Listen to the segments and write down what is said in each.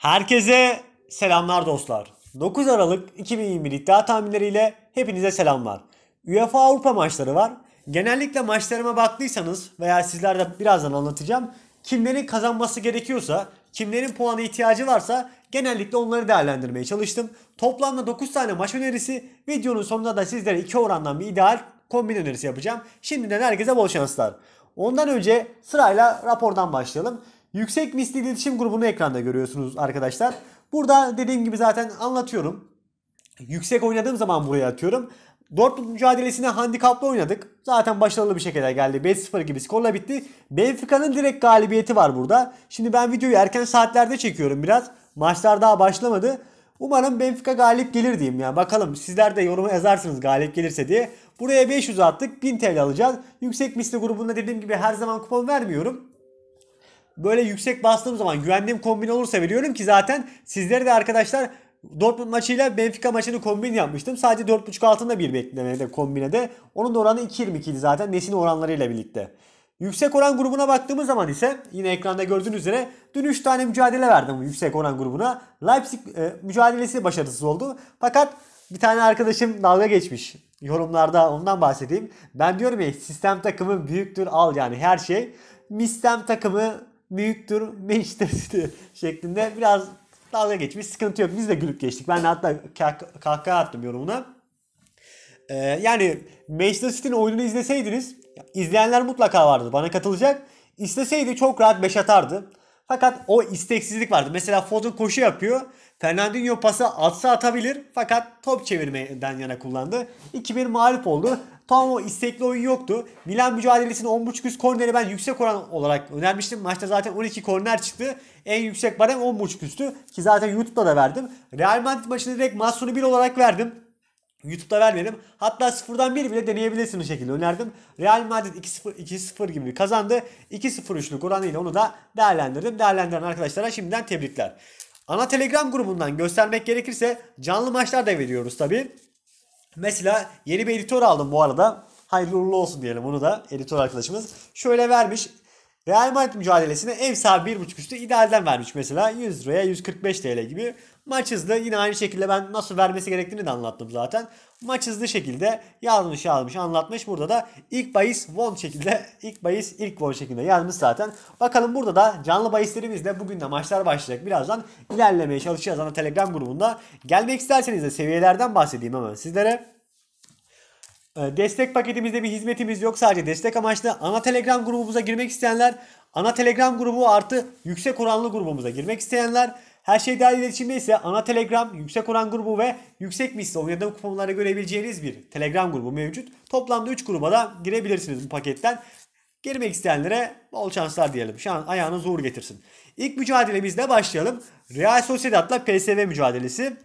Herkese selamlar dostlar. 9 Aralık 2021 iddia tahminleriyle hepinize selamlar. UEFA Avrupa maçları var. Genellikle maçlarıma baktıysanız veya sizler de birazdan anlatacağım. Kimlerin kazanması gerekiyorsa, kimlerin puanı ihtiyacı varsa genellikle onları değerlendirmeye çalıştım. Toplamda 9 tane maç önerisi. Videonun sonunda da sizlere 2 orandan bir ideal kombin önerisi yapacağım. Şimdiden herkese bol şanslar. Ondan önce sırayla rapordan başlayalım. Yüksek misli iletişim grubunu ekranda görüyorsunuz arkadaşlar. Burada dediğim gibi zaten anlatıyorum. Yüksek oynadığım zaman buraya atıyorum. Dortmund mücadelesine handikaplı oynadık. Zaten başarılı bir şekilde geldi. 5-0 gibi skorla bitti. Benfica'nın direkt galibiyeti var burada. Şimdi ben videoyu erken saatlerde çekiyorum biraz. Maçlar daha başlamadı. Umarım Benfica galip gelir diyeyim ya. Bakalım sizler de yorumu yazarsınız galip gelirse diye. Buraya 500 attık. 1000 TL alacağız. Yüksek misli grubunda dediğim gibi her zaman kupon vermiyorum böyle yüksek bastığım zaman güvendiğim kombin olursa veriyorum ki zaten sizlere de arkadaşlar Dortmund maçıyla Benfica maçını kombin yapmıştım. Sadece 4.5 altında bir beklemede kombine de. Onun da oranı 2.22 idi zaten Nesin oranlarıyla birlikte. Yüksek oran grubuna baktığımız zaman ise yine ekranda gördüğünüz üzere dün 3 tane mücadele verdim yüksek oran grubuna. Leipzig e, mücadelesi başarısız oldu. Fakat bir tane arkadaşım dalga geçmiş yorumlarda ondan bahsedeyim. Ben diyorum ya sistem takımı büyüktür al yani her şey. Mistem takımı büyüktür Manchester City şeklinde biraz dalga geçmiş. Sıkıntı yok. Biz de gülüp geçtik. Ben de hatta kahkaha attım yorumuna. Ee, yani Manchester City'nin oyununu izleseydiniz izleyenler mutlaka vardı. Bana katılacak. İsteseydi çok rahat 5 atardı. Fakat o isteksizlik vardı. Mesela Foden koşu yapıyor. Fernandinho pası atsa atabilir fakat top çevirmeden yana kullandı. 2-1 mağlup oldu. Tam o istekli oyun yoktu. Milan mücadelesinin 10.5 üst korneri ben yüksek oran olarak önermiştim. Maçta zaten 12 korner çıktı. En yüksek barem 10.5 üstü ki zaten YouTube'da da verdim. Real Madrid maçını direkt maç sonu 1 olarak verdim. YouTube'da vermedim. Hatta sıfırdan bir bile deneyebilirsiniz şekilde önerdim. Real Madrid 2-0 2-0 gibi kazandı. 2-0 üçlük oranıyla onu da değerlendirdim. Değerlendiren arkadaşlara şimdiden tebrikler. Ana Telegram grubundan göstermek gerekirse canlı maçlar da veriyoruz tabi. Mesela yeni bir editör aldım bu arada. Hayırlı uğurlu olsun diyelim onu da editör arkadaşımız. Şöyle vermiş. Real Madrid mücadelesine ev sahibi 1.5 üstü idealden vermiş mesela 100 liraya 145 TL gibi. Maç hızlı yine aynı şekilde ben nasıl vermesi gerektiğini de anlattım zaten. Maç hızlı şekilde yazmış yazmış anlatmış. Burada da ilk bahis won şekilde ilk bahis ilk won şekilde yazmış zaten. Bakalım burada da canlı bahislerimizle bugün de maçlar başlayacak. Birazdan ilerlemeye çalışacağız ana telegram grubunda. Gelmek isterseniz de seviyelerden bahsedeyim hemen sizlere. Ee, destek paketimizde bir hizmetimiz yok sadece destek amaçlı ana telegram grubumuza girmek isteyenler ana telegram grubu artı yüksek oranlı grubumuza girmek isteyenler her şey dahil iletişimde ise ana Telegram, yüksek oran grubu ve yüksek misli oynadığım kuponlara görebileceğiniz bir Telegram grubu mevcut. Toplamda 3 gruba da girebilirsiniz bu paketten. Girmek isteyenlere bol şanslar diyelim. Şu an ayağınız zor getirsin. İlk mücadelemizle başlayalım. Real Sociedad'la PSV mücadelesi.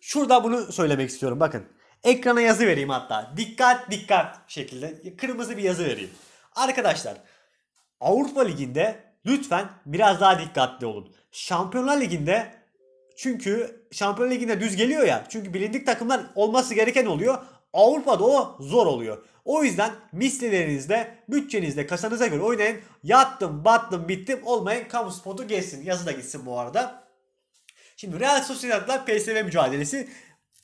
Şurada bunu söylemek istiyorum bakın. Ekrana yazı vereyim hatta. Dikkat dikkat şekilde kırmızı bir yazı vereyim. Arkadaşlar Avrupa Ligi'nde lütfen biraz daha dikkatli olun. Şampiyonlar Ligi'nde çünkü Şampiyonlar Ligi'nde düz geliyor ya. Çünkü bilindik takımlar olması gereken oluyor. Avrupa'da o zor oluyor. O yüzden mislilerinizde, bütçenizde, kasanıza göre oynayın. Yattım, battım, bittim olmayın. Kamu spotu geçsin. Yazı da gitsin bu arada. Şimdi Real Sociedad'la PSV mücadelesi.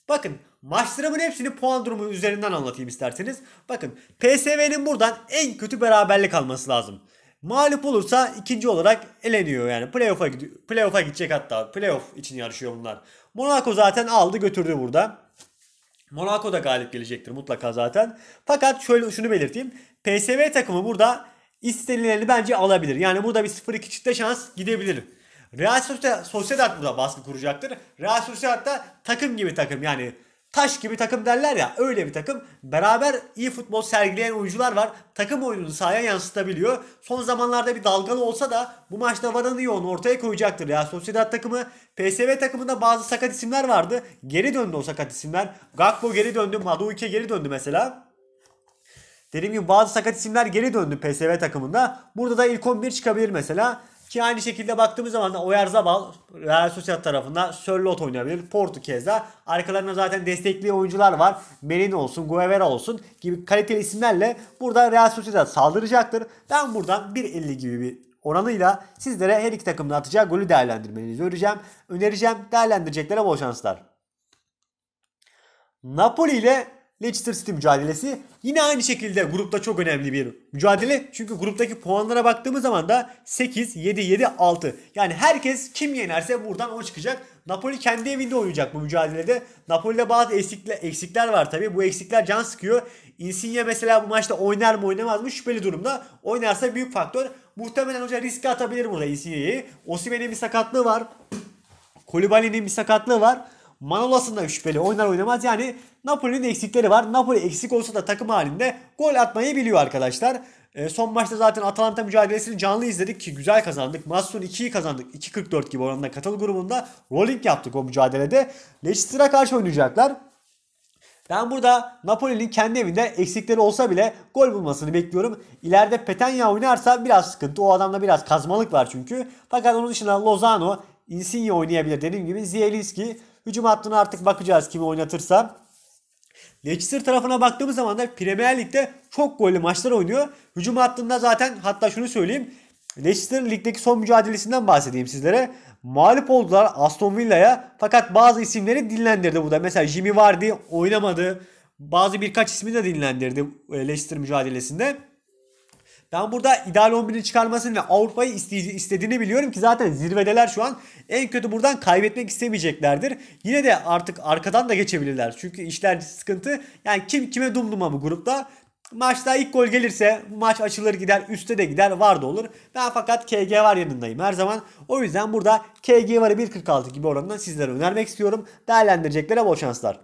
Bakın maçlarımın hepsini puan durumu üzerinden anlatayım isterseniz. Bakın PSV'nin buradan en kötü beraberlik alması lazım. Mağlup olursa ikinci olarak eleniyor yani. Playoff'a playoff'a gidecek hatta. Playoff için yarışıyor bunlar. Monaco zaten aldı götürdü burada. Monaco da galip gelecektir mutlaka zaten. Fakat şöyle şunu belirteyim. PSV takımı burada istenileni bence alabilir. Yani burada bir 0-2 çıktı şans gidebilir. Real Sociedad burada baskı kuracaktır. Real Sociedad da takım gibi takım yani taş gibi takım derler ya öyle bir takım. Beraber iyi futbol sergileyen oyuncular var. Takım oyununu sahaya yansıtabiliyor. Son zamanlarda bir dalgalı olsa da bu maçta Varane yoğun ortaya koyacaktır. Ya Sociedad takımı PSV takımında bazı sakat isimler vardı. Geri döndü o sakat isimler. Gakpo geri döndü. Maduike geri döndü mesela. Dediğim gibi bazı sakat isimler geri döndü PSV takımında. Burada da ilk 11 çıkabilir mesela. Ki aynı şekilde baktığımız zaman da Oyarzabal Real Sociedad tarafından Sörlot oynayabilir. Porto keza. Arkalarında zaten destekli oyuncular var. Merin olsun, Guevara olsun gibi kaliteli isimlerle burada Real Sociedad saldıracaktır. Ben buradan 1.50 gibi bir oranıyla sizlere her iki takımın atacağı golü değerlendirmenizi öreceğim. önereceğim. Değerlendireceklere bol şanslar. Napoli ile Leicester City mücadelesi. Yine aynı şekilde grupta çok önemli bir mücadele. Çünkü gruptaki puanlara baktığımız zaman da 8, 7, 7, 6. Yani herkes kim yenerse buradan o çıkacak. Napoli kendi evinde oynayacak bu mücadelede. Napoli'de bazı eksikler, eksikler var tabi. Bu eksikler can sıkıyor. Insigne mesela bu maçta oynar mı oynamaz mı şüpheli durumda. Oynarsa büyük faktör. Muhtemelen hoca riske atabilir burada Insigne'yi. Osimhen'in bir sakatlığı var. Kolibali'nin bir sakatlığı var. Manolas'ından şüpheli oynar oynamaz. Yani Napoli'nin eksikleri var. Napoli eksik olsa da takım halinde gol atmayı biliyor arkadaşlar. E, son maçta zaten Atalanta mücadelesini canlı izledik ki güzel kazandık. Masun 2'yi kazandık. 2.44 gibi oranında katıl grubunda rolling yaptık o mücadelede. Leicester'a karşı oynayacaklar. Ben burada Napoli'nin kendi evinde eksikleri olsa bile gol bulmasını bekliyorum. İleride Petenya oynarsa biraz sıkıntı. O adamda biraz kazmalık var çünkü. Fakat onun dışında Lozano, Insigne oynayabilir. Dediğim gibi Zielinski, Hücum hattına artık bakacağız kimi oynatırsa. Leicester tarafına baktığımız zaman da Premier Lig'de çok gollü maçlar oynuyor. Hücum hattında zaten hatta şunu söyleyeyim. Leicester ligdeki son mücadelesinden bahsedeyim sizlere. Mağlup oldular Aston Villa'ya fakat bazı isimleri dinlendirdi bu da. Mesela Jimmy Vardy oynamadı. Bazı birkaç ismi de dinlendirdi e, Leicester mücadelesinde. Ben burada ideal 11'i çıkarmasını ve Avrupa'yı istediğini biliyorum ki zaten zirvedeler şu an. En kötü buradan kaybetmek istemeyeceklerdir. Yine de artık arkadan da geçebilirler. Çünkü işler sıkıntı. Yani kim kime dumduma bu grupta. Maçta ilk gol gelirse maç açılır gider üstte de gider var da olur. Ben fakat KG var yanındayım her zaman. O yüzden burada KG varı 1.46 gibi oranından sizlere önermek istiyorum. Değerlendireceklere bol şanslar.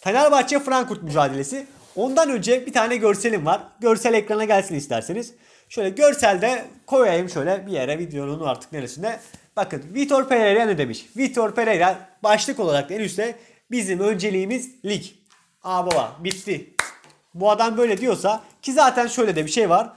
Fenerbahçe Frankfurt mücadelesi. Ondan önce bir tane görselim var. Görsel ekrana gelsin isterseniz. Şöyle görselde koyayım şöyle bir yere videonun artık neresinde. Bakın Vitor Pereira ne demiş? Vitor Pereira başlık olarak en üstte bizim önceliğimiz lig. Aa baba bitti. Bu adam böyle diyorsa ki zaten şöyle de bir şey var.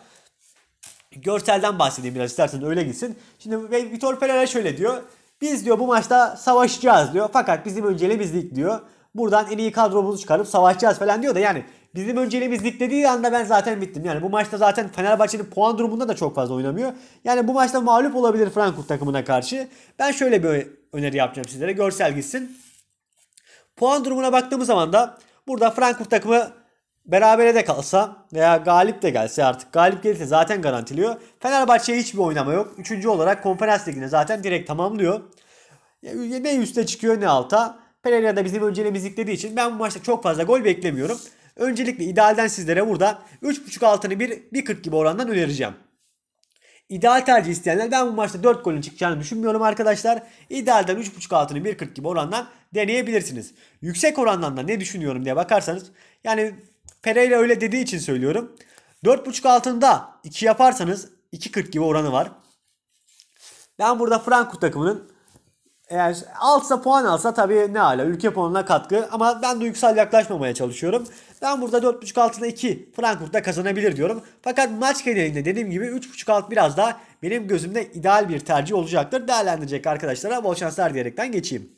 Görselden bahsedeyim biraz istersen öyle gitsin. Şimdi Vitor Pereira şöyle diyor. Biz diyor bu maçta savaşacağız diyor. Fakat bizim önceliğimiz lig diyor buradan en iyi kadromuzu çıkarıp savaşacağız falan diyor da yani bizim önceliğimiz lig dediği anda ben zaten bittim. Yani bu maçta zaten Fenerbahçe'nin puan durumunda da çok fazla oynamıyor. Yani bu maçta mağlup olabilir Frankfurt takımına karşı. Ben şöyle bir öneri yapacağım sizlere. Görsel gitsin. Puan durumuna baktığımız zaman da burada Frankfurt takımı berabere de kalsa veya galip de gelse artık galip gelirse zaten garantiliyor. Fenerbahçe'ye hiçbir oynama yok. Üçüncü olarak konferans ligine zaten direkt tamamlıyor. Ne üste çıkıyor ne alta. Pereira da bizim bölgeyle biziklediği için ben bu maçta çok fazla gol beklemiyorum. Öncelikle idealden sizlere burada 3.5 altını 1, 1.40 gibi orandan önereceğim. İdeal tercih isteyenler ben bu maçta 4 golün çıkacağını düşünmüyorum arkadaşlar. İdealden 3.5 altını 1.40 gibi orandan deneyebilirsiniz. Yüksek orandan da ne düşünüyorum diye bakarsanız yani Pereira öyle dediği için söylüyorum. 4.5 altında 2 yaparsanız 2.40 gibi oranı var. Ben burada Frankfurt takımının eğer alsa puan alsa tabii ne hala ülke puanına katkı ama ben duygusal yaklaşmamaya çalışıyorum. Ben burada 4.5 altına 2 Frankfurt'ta kazanabilir diyorum. Fakat maç genelinde dediğim gibi 3.5 alt biraz daha benim gözümde ideal bir tercih olacaktır. Değerlendirecek arkadaşlara bol şanslar diyerekten geçeyim.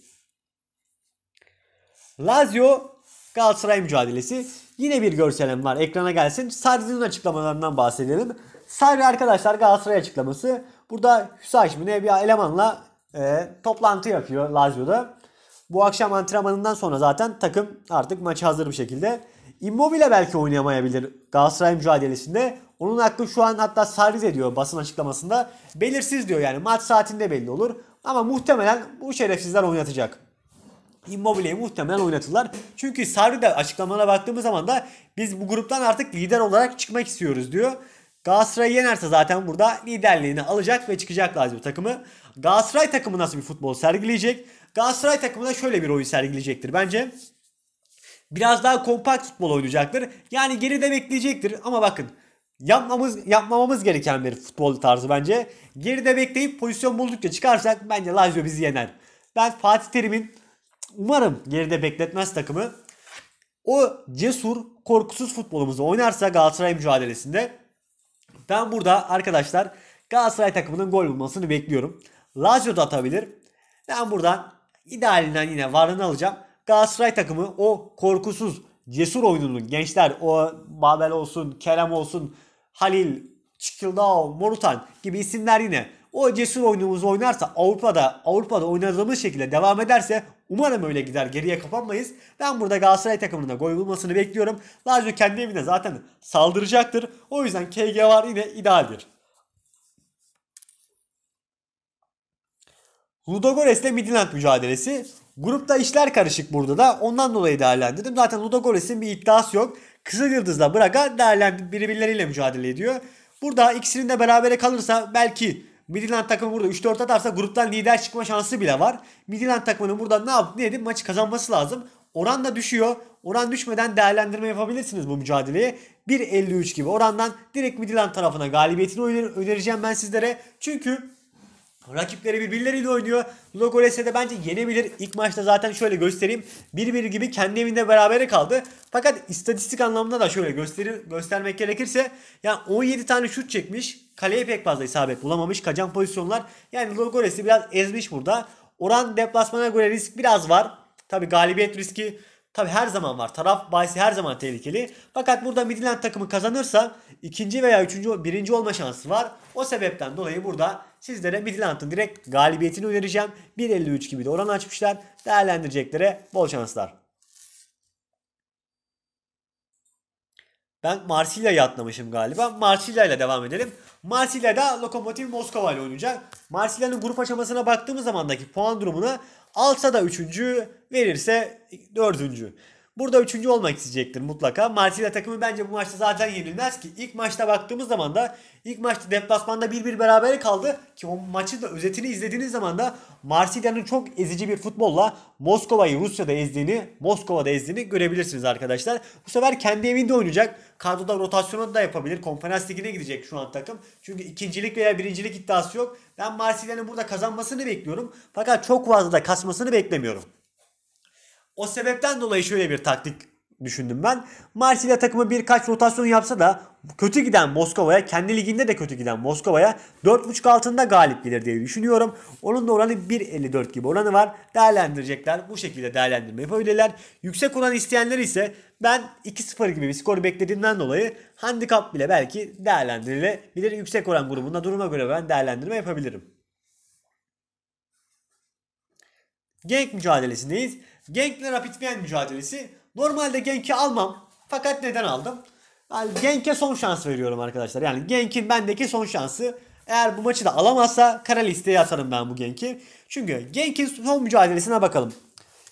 Lazio Galatasaray mücadelesi. Yine bir görselim var ekrana gelsin. Sarri'nin açıklamalarından bahsedelim. Sarri arkadaşlar Galatasaray açıklaması. Burada Hüsaş mı ne bir elemanla e, toplantı yapıyor Lazio'da. Bu akşam antrenmanından sonra zaten takım artık maçı hazır bir şekilde. Immobile belki oynayamayabilir Galatasaray mücadelesinde. Onun hakkı şu an hatta sarriz ediyor basın açıklamasında. Belirsiz diyor yani maç saatinde belli olur. Ama muhtemelen bu şerefsizler oynatacak. Immobile'yi muhtemelen oynatırlar. Çünkü Sarri de açıklamalara baktığımız zaman da biz bu gruptan artık lider olarak çıkmak istiyoruz diyor. Galatasaray yenerse zaten burada liderliğini alacak ve çıkacak lazım takımı. Galatasaray takımı nasıl bir futbol sergileyecek? Galatasaray takımı da şöyle bir oyun sergileyecektir bence. Biraz daha kompakt futbol oynayacaktır. Yani geride bekleyecektir ama bakın yapmamız yapmamamız gereken bir futbol tarzı bence. Geride bekleyip pozisyon buldukça çıkarsak bence Lazio bizi yener. Ben Fatih Terim'in umarım geride bekletmez takımı o cesur, korkusuz futbolumuzu oynarsa Galatasaray mücadelesinde ben burada arkadaşlar Galatasaray takımının gol bulmasını bekliyorum. Lazio da atabilir. Ben buradan idealinden yine varını alacağım. Galatasaray takımı o korkusuz cesur oyununun gençler o Babel olsun, Kerem olsun, Halil, Çikildao, Morutan gibi isimler yine o cesur oyunumuzu oynarsa Avrupa'da Avrupa'da oynadığımız şekilde devam ederse umarım öyle gider geriye kapanmayız. Ben burada Galatasaray takımında gol bulmasını bekliyorum. Lazio kendi evine zaten saldıracaktır. O yüzden KG var yine idealdir. Ludogoretsle Midland mücadelesi. Grupta işler karışık burada da ondan dolayı değerlendirdim. Zaten Ludogorets'in bir iddiası yok. Kızıl Yıldız'la Braga değerlendir birbirleriyle mücadele ediyor. Burada ikisinin de berabere kalırsa belki Midland takımı burada 3-4 atarsa gruptan lider çıkma şansı bile var. Midland takımının burada ne yapıp ne edip maçı kazanması lazım. Oran da düşüyor. Oran düşmeden değerlendirme yapabilirsiniz bu mücadeleye. 1.53 gibi orandan direkt Midland tarafına galibiyetini önereceğim ben sizlere. Çünkü Rakipleri birbirleriyle oynuyor. Logoles'e de bence yenebilir. İlk maçta zaten şöyle göstereyim. 1 gibi kendi evinde berabere kaldı. Fakat istatistik anlamında da şöyle gösteri, göstermek gerekirse yani 17 tane şut çekmiş. Kaleye pek fazla isabet bulamamış. kacan pozisyonlar. Yani Logoles'i biraz ezmiş burada. Oran deplasmana göre risk biraz var. Tabi galibiyet riski Tabi her zaman var. Taraf bahisi her zaman tehlikeli. Fakat burada Midland takımı kazanırsa ikinci veya üçüncü, birinci olma şansı var. O sebepten dolayı burada sizlere Midland'ın direkt galibiyetini önereceğim. 1.53 gibi de oran açmışlar. Değerlendireceklere bol şanslar. Ben Marsilya'yı atlamışım galiba. Marsilya ile devam edelim. Marsilya'da Lokomotiv Moskova ile oynayacak. Marsilya'nın grup aşamasına baktığımız zamandaki puan durumuna Alsa da üçüncü, verirse dördüncü. Burada üçüncü olmak isteyecektir mutlaka. Marsilya takımı bence bu maçta zaten yenilmez ki. İlk maçta baktığımız zaman da ilk maçta deplasmanda 1-1 beraber kaldı. Ki o maçı da özetini izlediğiniz zaman da Marsilya'nın çok ezici bir futbolla Moskova'yı Rusya'da ezdiğini, Moskova'da ezdiğini görebilirsiniz arkadaşlar. Bu sefer kendi evinde oynayacak. Kadroda rotasyonu da yapabilir. Konferans ligine gidecek şu an takım. Çünkü ikincilik veya birincilik iddiası yok. Ben Marsilya'nın burada kazanmasını bekliyorum. Fakat çok fazla da kasmasını beklemiyorum. O sebepten dolayı şöyle bir taktik düşündüm ben. Marsilya takımı birkaç rotasyon yapsa da kötü giden Moskova'ya, kendi liginde de kötü giden Moskova'ya 4.5 altında galip gelir diye düşünüyorum. Onun da oranı 1.54 gibi oranı var. Değerlendirecekler. Bu şekilde değerlendirme yapabilirler. Yüksek olan isteyenler ise ben 2-0 gibi bir skor beklediğimden dolayı handikap bile belki değerlendirilebilir. Yüksek oran grubunda duruma göre ben değerlendirme yapabilirim. Genk mücadelesindeyiz. Genk'le Rapid Wien mücadelesi. Normalde Genk'i almam. Fakat neden aldım? Ben Genk'e son şans veriyorum arkadaşlar. Yani Genk'in bendeki son şansı. Eğer bu maçı da alamazsa kara listeye atarım ben bu Genk'i. Çünkü Genk'in son mücadelesine bakalım.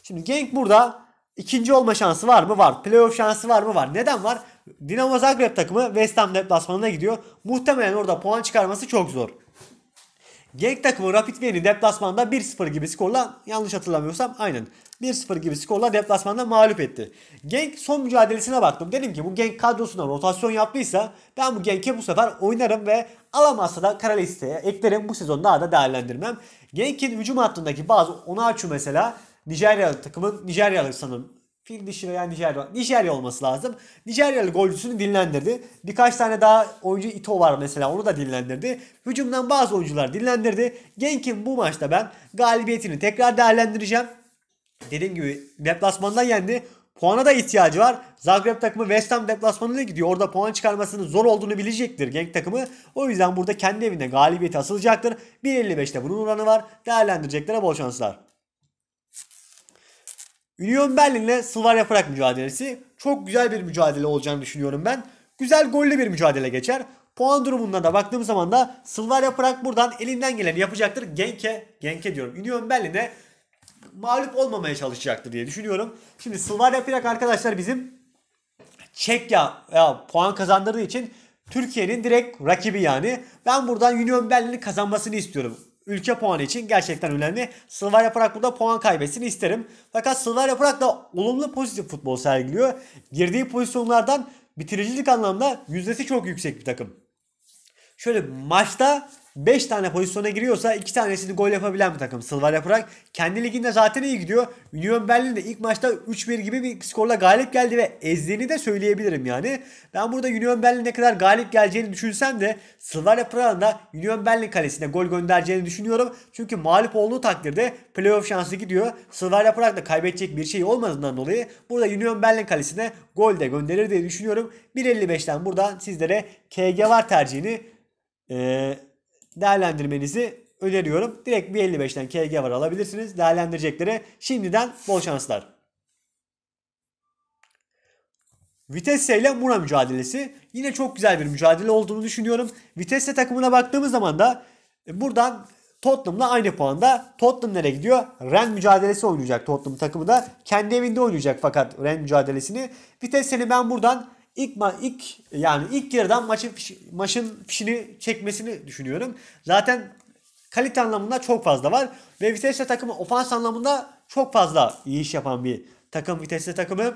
Şimdi Genk burada ikinci olma şansı var mı? Var. Playoff şansı var mı? Var. Neden var? Dinamo Zagreb takımı West Ham deplasmanına gidiyor. Muhtemelen orada puan çıkarması çok zor. Genk takımı Rapid Vien'i deplasmanda 1-0 gibi skorla yanlış hatırlamıyorsam aynen 1-0 gibi skorla deplasmanda mağlup etti. Genk son mücadelesine baktım. Dedim ki bu Genk kadrosuna rotasyon yaptıysa ben bu Genk'e bu sefer oynarım ve alamazsa da kara listeye eklerim. Bu sezon daha da değerlendirmem. Genk'in hücum hattındaki bazı Onaçu mesela Nijeryalı takımın Nijeryalı sanırım Fil dişi veya Nijerya. Nijerya olması lazım. Nijeryalı golcüsünü dinlendirdi. Birkaç tane daha oyuncu Ito var mesela onu da dinlendirdi. Hücumdan bazı oyuncular dinlendirdi. Genk'in bu maçta ben galibiyetini tekrar değerlendireceğim dediğim gibi deplasmanda yendi. Puana da ihtiyacı var. Zagreb takımı West Ham deplasmanına gidiyor. Orada puan çıkarmasının zor olduğunu bilecektir Genk takımı. O yüzden burada kendi evinde galibiyeti asılacaktır. 1.55'te bunun oranı var. Değerlendireceklere bol şanslar. Union Berlin ile Slavia Prag mücadelesi. Çok güzel bir mücadele olacağını düşünüyorum ben. Güzel gollü bir mücadele geçer. Puan durumundan da baktığım zaman da Slavia Prag buradan elinden geleni yapacaktır. Genke, Genke diyorum. Union Berlin'e mağlup olmamaya çalışacaktır diye düşünüyorum. Şimdi Slavia Prag arkadaşlar bizim Çekya ya, puan kazandırdığı için Türkiye'nin direkt rakibi yani. Ben buradan Union Berlin'in kazanmasını istiyorum. Ülke puanı için gerçekten önemli. Slavia Prag burada puan kaybetsin isterim. Fakat Slavia Prag da olumlu pozitif futbol sergiliyor. Girdiği pozisyonlardan bitiricilik anlamda yüzdesi çok yüksek bir takım. Şöyle maçta 5 tane pozisyona giriyorsa 2 tanesini gol yapabilen bir takım Silva ile Kendi liginde zaten iyi gidiyor. Union Berlin de ilk maçta 3-1 gibi bir skorla galip geldi ve ezdiğini de söyleyebilirim yani. Ben burada Union Berlin ne kadar galip geleceğini düşünsem de Silva ile da Union Berlin kalesine gol göndereceğini düşünüyorum. Çünkü mağlup olduğu takdirde playoff şansı gidiyor. Silva ile Prag'da kaybedecek bir şey olmadığından dolayı burada Union Berlin kalesine gol de gönderir diye düşünüyorum. 1.55'ten buradan sizlere KG var tercihini eee değerlendirmenizi öneriyorum. Direkt bir 55'ten KG var alabilirsiniz. Değerlendireceklere şimdiden bol şanslar. Vitesse ile Mura mücadelesi. Yine çok güzel bir mücadele olduğunu düşünüyorum. Vitesse takımına baktığımız zaman da e, buradan Tottenham'la aynı puanda. Tottenham nereye gidiyor? Ren mücadelesi oynayacak Tottenham takımı da. Kendi evinde oynayacak fakat Ren mücadelesini. Vitesse'ni ben buradan ilk ma ilk yani ilk yarıdan maçın fişi, maçın fişini çekmesini düşünüyorum. Zaten kalite anlamında çok fazla var ve Vitesse takımı ofans anlamında çok fazla iyi iş yapan bir takım Vitesse takımı.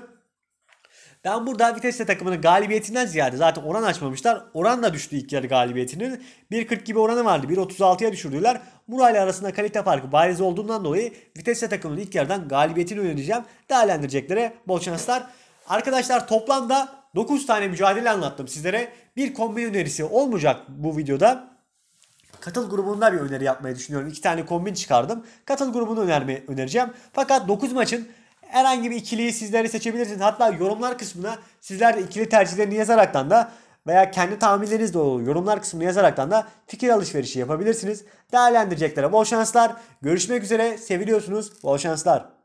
Ben burada Vitesse takımının galibiyetinden ziyade zaten oran açmamışlar. Oran da düştü ilk yarı galibiyetinin. 1.40 gibi oranı vardı. 1.36'ya düşürdüler. Murayla arasında kalite farkı bariz olduğundan dolayı Vitesse takımının ilk yarıdan galibiyetini önereceğim. Değerlendireceklere bol şanslar. Arkadaşlar toplamda 9 tane mücadele anlattım sizlere. Bir kombin önerisi olmayacak bu videoda. Katıl grubunda bir öneri yapmayı düşünüyorum. İki tane kombin çıkardım. Katıl grubunu önerme, önereceğim. Fakat 9 maçın herhangi bir ikiliyi sizlere seçebilirsiniz. Hatta yorumlar kısmına sizler de ikili tercihlerini yazaraktan da veya kendi tahminleriniz de yorumlar kısmını yazaraktan da fikir alışverişi yapabilirsiniz. Değerlendireceklere bol şanslar. Görüşmek üzere. Seviliyorsunuz. Bol şanslar.